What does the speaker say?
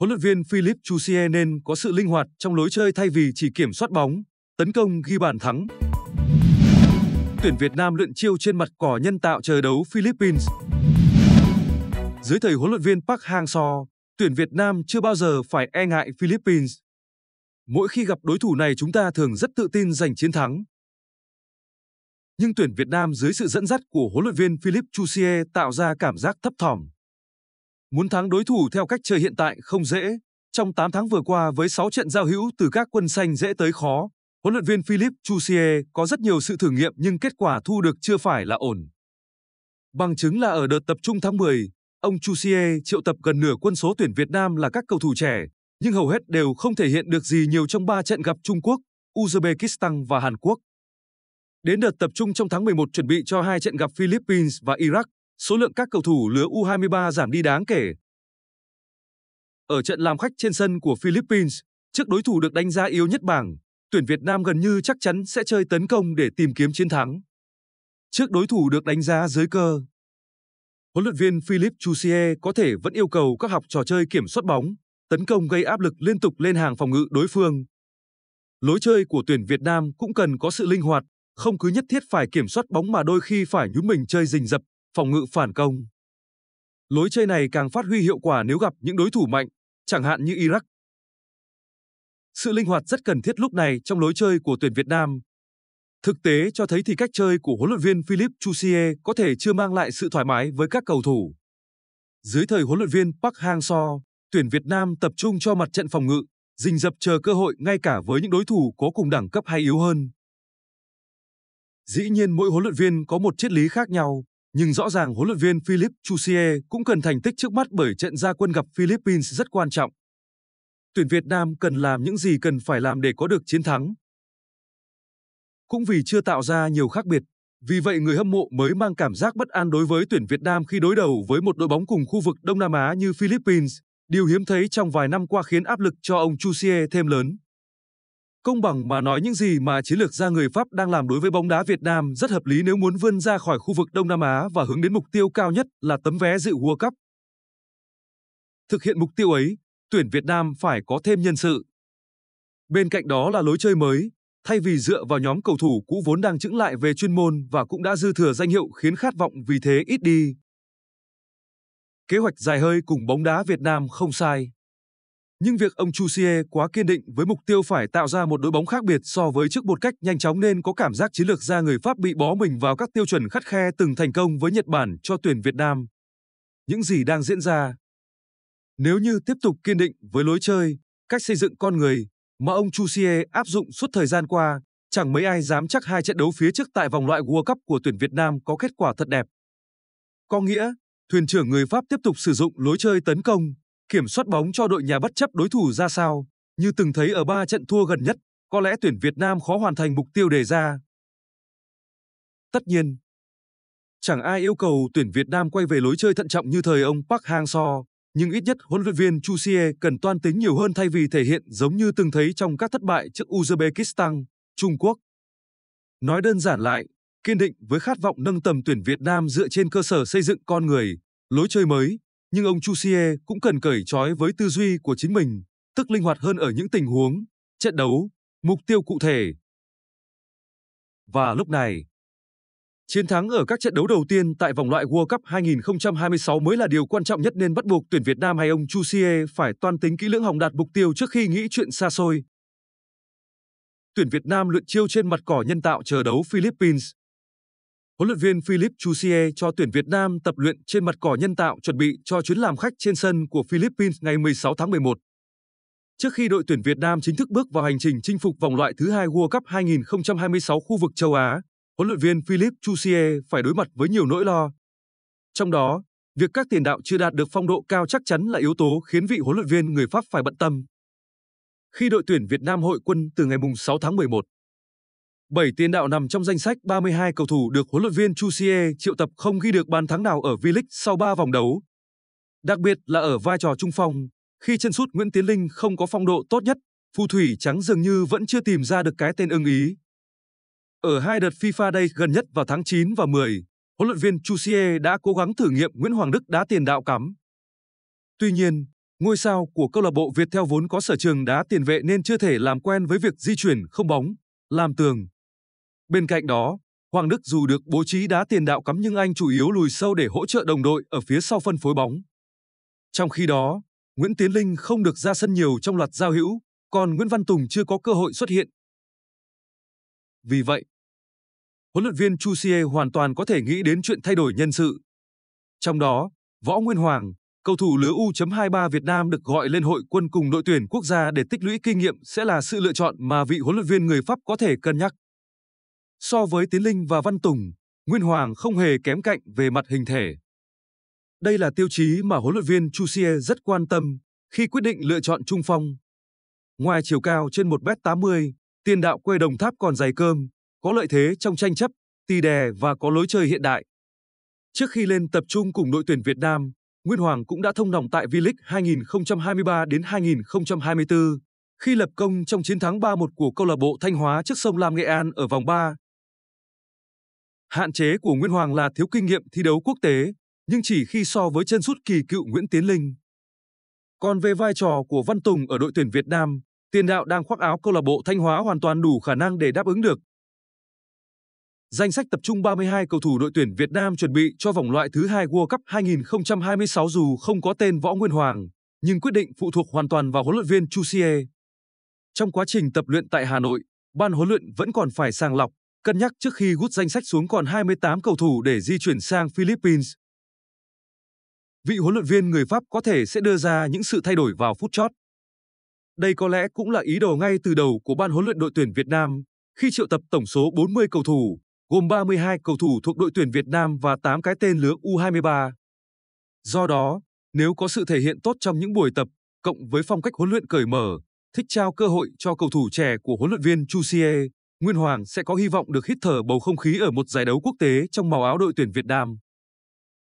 huấn luyện viên Philip Chusie nên có sự linh hoạt trong lối chơi thay vì chỉ kiểm soát bóng, tấn công ghi bàn thắng. Tuyển Việt Nam luyện chiêu trên mặt cỏ nhân tạo chờ đấu Philippines. Dưới thời huấn luyện viên Park Hang-seo, tuyển Việt Nam chưa bao giờ phải e ngại Philippines. Mỗi khi gặp đối thủ này chúng ta thường rất tự tin giành chiến thắng. Nhưng tuyển Việt Nam dưới sự dẫn dắt của huấn luyện viên Philip Chusie tạo ra cảm giác thấp thỏm, Muốn thắng đối thủ theo cách chơi hiện tại không dễ. Trong 8 tháng vừa qua với 6 trận giao hữu từ các quân xanh dễ tới khó, huấn luyện viên Philip Chusie có rất nhiều sự thử nghiệm nhưng kết quả thu được chưa phải là ổn. Bằng chứng là ở đợt tập trung tháng 10, ông Chusie triệu tập gần nửa quân số tuyển Việt Nam là các cầu thủ trẻ, nhưng hầu hết đều không thể hiện được gì nhiều trong 3 trận gặp Trung Quốc, Uzbekistan và Hàn Quốc. Đến đợt tập trung trong tháng 11 chuẩn bị cho hai trận gặp Philippines và Iraq, số lượng các cầu thủ lứa U23 giảm đi đáng kể. Ở trận làm khách trên sân của Philippines, trước đối thủ được đánh giá yếu nhất bảng, tuyển Việt Nam gần như chắc chắn sẽ chơi tấn công để tìm kiếm chiến thắng. Trước đối thủ được đánh giá dưới cơ, huấn luyện viên Philip Chusie có thể vẫn yêu cầu các học trò chơi kiểm soát bóng, tấn công gây áp lực liên tục lên hàng phòng ngự đối phương. Lối chơi của tuyển Việt Nam cũng cần có sự linh hoạt, không cứ nhất thiết phải kiểm soát bóng mà đôi khi phải nhún mình chơi rình rập, phòng ngự phản công. Lối chơi này càng phát huy hiệu quả nếu gặp những đối thủ mạnh, chẳng hạn như Iraq. Sự linh hoạt rất cần thiết lúc này trong lối chơi của tuyển Việt Nam. Thực tế cho thấy thì cách chơi của huấn luyện viên Philip Chusie có thể chưa mang lại sự thoải mái với các cầu thủ. Dưới thời huấn luyện viên Park Hang-seo, tuyển Việt Nam tập trung cho mặt trận phòng ngự, rình dập chờ cơ hội ngay cả với những đối thủ có cùng đẳng cấp hay yếu hơn. Dĩ nhiên mỗi huấn luyện viên có một triết lý khác nhau, nhưng rõ ràng huấn luyện viên Philip Chusie cũng cần thành tích trước mắt bởi trận gia quân gặp Philippines rất quan trọng. Tuyển Việt Nam cần làm những gì cần phải làm để có được chiến thắng. Cũng vì chưa tạo ra nhiều khác biệt, vì vậy người hâm mộ mới mang cảm giác bất an đối với tuyển Việt Nam khi đối đầu với một đội bóng cùng khu vực Đông Nam Á như Philippines, điều hiếm thấy trong vài năm qua khiến áp lực cho ông Chusie thêm lớn. Công bằng mà nói những gì mà chiến lược gia người Pháp đang làm đối với bóng đá Việt Nam rất hợp lý nếu muốn vươn ra khỏi khu vực Đông Nam Á và hướng đến mục tiêu cao nhất là tấm vé dự World Cup. Thực hiện mục tiêu ấy, tuyển Việt Nam phải có thêm nhân sự. Bên cạnh đó là lối chơi mới, thay vì dựa vào nhóm cầu thủ cũ vốn đang chững lại về chuyên môn và cũng đã dư thừa danh hiệu khiến khát vọng vì thế ít đi. Kế hoạch dài hơi cùng bóng đá Việt Nam không sai. Nhưng việc ông Chusie quá kiên định với mục tiêu phải tạo ra một đội bóng khác biệt so với trước một cách nhanh chóng nên có cảm giác chiến lược gia người Pháp bị bó mình vào các tiêu chuẩn khắt khe từng thành công với Nhật Bản cho tuyển Việt Nam. Những gì đang diễn ra Nếu như tiếp tục kiên định với lối chơi, cách xây dựng con người mà ông Chusie áp dụng suốt thời gian qua, chẳng mấy ai dám chắc hai trận đấu phía trước tại vòng loại World Cup của tuyển Việt Nam có kết quả thật đẹp. Có nghĩa, thuyền trưởng người Pháp tiếp tục sử dụng lối chơi tấn công, kiểm soát bóng cho đội nhà bất chấp đối thủ ra sao. Như từng thấy ở 3 trận thua gần nhất, có lẽ tuyển Việt Nam khó hoàn thành mục tiêu đề ra. Tất nhiên, chẳng ai yêu cầu tuyển Việt Nam quay về lối chơi thận trọng như thời ông Park Hang-seo, nhưng ít nhất huấn luyện viên Chu Xie cần toan tính nhiều hơn thay vì thể hiện giống như từng thấy trong các thất bại trước Uzbekistan, Trung Quốc. Nói đơn giản lại, kiên định với khát vọng nâng tầm tuyển Việt Nam dựa trên cơ sở xây dựng con người, lối chơi mới, nhưng ông Chusie cũng cần cởi trói với tư duy của chính mình, tức linh hoạt hơn ở những tình huống, trận đấu, mục tiêu cụ thể. Và lúc này, chiến thắng ở các trận đấu đầu tiên tại vòng loại World Cup 2026 mới là điều quan trọng nhất nên bắt buộc tuyển Việt Nam hay ông Chusie phải toan tính kỹ lưỡng hòng đạt mục tiêu trước khi nghĩ chuyện xa xôi. Tuyển Việt Nam luyện chiêu trên mặt cỏ nhân tạo chờ đấu Philippines huấn luyện viên Philip Chusie cho tuyển Việt Nam tập luyện trên mặt cỏ nhân tạo chuẩn bị cho chuyến làm khách trên sân của Philippines ngày 16 tháng 11. Trước khi đội tuyển Việt Nam chính thức bước vào hành trình chinh phục vòng loại thứ hai World Cup 2026 khu vực châu Á, huấn luyện viên Philip Chusie phải đối mặt với nhiều nỗi lo. Trong đó, việc các tiền đạo chưa đạt được phong độ cao chắc chắn là yếu tố khiến vị huấn luyện viên người Pháp phải bận tâm. Khi đội tuyển Việt Nam hội quân từ ngày 6 tháng 11, 7 tiền đạo nằm trong danh sách 32 cầu thủ được huấn luyện viên Chusie triệu tập không ghi được bàn thắng nào ở V-League sau 3 vòng đấu. Đặc biệt là ở vai trò trung phong, khi chân sút Nguyễn Tiến Linh không có phong độ tốt nhất, phù thủy trắng dường như vẫn chưa tìm ra được cái tên ưng ý. Ở hai đợt FIFA đây gần nhất vào tháng 9 và 10, huấn luyện viên Chusie đã cố gắng thử nghiệm Nguyễn Hoàng Đức đá tiền đạo cắm. Tuy nhiên, ngôi sao của câu lạc bộ Việt theo vốn có sở trường đá tiền vệ nên chưa thể làm quen với việc di chuyển không bóng, làm tường, Bên cạnh đó, Hoàng Đức dù được bố trí đá tiền đạo cắm nhưng anh chủ yếu lùi sâu để hỗ trợ đồng đội ở phía sau phân phối bóng. Trong khi đó, Nguyễn Tiến Linh không được ra sân nhiều trong loạt giao hữu, còn Nguyễn Văn Tùng chưa có cơ hội xuất hiện. Vì vậy, huấn luyện viên Chu Xie hoàn toàn có thể nghĩ đến chuyện thay đổi nhân sự. Trong đó, Võ Nguyên Hoàng, cầu thủ lứa U.23 Việt Nam được gọi lên hội quân cùng đội tuyển quốc gia để tích lũy kinh nghiệm sẽ là sự lựa chọn mà vị huấn luyện viên người Pháp có thể cân nhắc. So với Tiến Linh và Văn Tùng, Nguyên Hoàng không hề kém cạnh về mặt hình thể. Đây là tiêu chí mà huấn luyện viên chu Chusie rất quan tâm khi quyết định lựa chọn trung phong. Ngoài chiều cao trên 1m80, tiền đạo quê Đồng Tháp còn dày cơm, có lợi thế trong tranh chấp, tì đè và có lối chơi hiện đại. Trước khi lên tập trung cùng đội tuyển Việt Nam, Nguyên Hoàng cũng đã thông nòng tại V-League 2023 đến 2024 khi lập công trong chiến thắng 3-1 của câu lạc bộ Thanh Hóa trước sông Lam Nghệ An ở vòng 3 Hạn chế của Nguyễn Hoàng là thiếu kinh nghiệm thi đấu quốc tế, nhưng chỉ khi so với chân sút kỳ cựu Nguyễn Tiến Linh. Còn về vai trò của Văn Tùng ở đội tuyển Việt Nam, tiền đạo đang khoác áo câu lạc bộ Thanh Hóa hoàn toàn đủ khả năng để đáp ứng được. Danh sách tập trung 32 cầu thủ đội tuyển Việt Nam chuẩn bị cho vòng loại thứ hai World Cup 2026 dù không có tên Võ Nguyên Hoàng, nhưng quyết định phụ thuộc hoàn toàn vào huấn luyện viên Chu Xie. Trong quá trình tập luyện tại Hà Nội, ban huấn luyện vẫn còn phải sàng lọc, cân nhắc trước khi rút danh sách xuống còn 28 cầu thủ để di chuyển sang Philippines. Vị huấn luyện viên người Pháp có thể sẽ đưa ra những sự thay đổi vào phút chót. Đây có lẽ cũng là ý đồ ngay từ đầu của ban huấn luyện đội tuyển Việt Nam khi triệu tập tổng số 40 cầu thủ, gồm 32 cầu thủ thuộc đội tuyển Việt Nam và 8 cái tên lứa U23. Do đó, nếu có sự thể hiện tốt trong những buổi tập, cộng với phong cách huấn luyện cởi mở, thích trao cơ hội cho cầu thủ trẻ của huấn luyện viên Chu Xie, Nguyên Hoàng sẽ có hy vọng được hít thở bầu không khí ở một giải đấu quốc tế trong màu áo đội tuyển Việt Nam.